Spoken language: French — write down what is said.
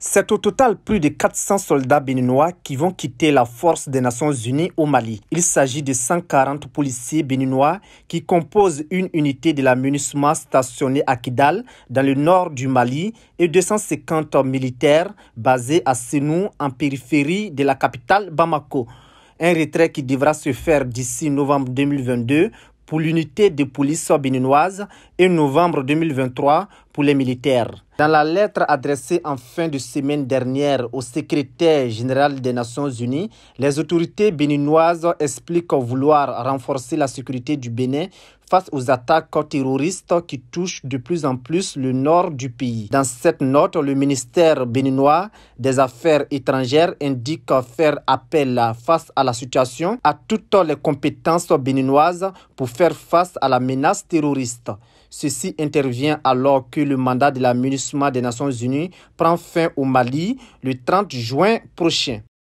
C'est au total plus de 400 soldats béninois qui vont quitter la force des Nations Unies au Mali. Il s'agit de 140 policiers béninois qui composent une unité de la MINUSMA stationnée à Kidal, dans le nord du Mali, et 250 militaires basés à Senou, en périphérie de la capitale Bamako. Un retrait qui devra se faire d'ici novembre 2022 pour l'unité de police béninoise et novembre 2023 les militaires. Dans la lettre adressée en fin de semaine dernière au secrétaire général des Nations Unies, les autorités béninoises expliquent vouloir renforcer la sécurité du Bénin face aux attaques terroristes qui touchent de plus en plus le nord du pays. Dans cette note, le ministère béninois des Affaires étrangères indique faire appel face à la situation à toutes les compétences béninoises pour faire face à la menace terroriste. Ceci intervient alors que le mandat de la des Nations Unies prend fin au Mali le 30 juin prochain.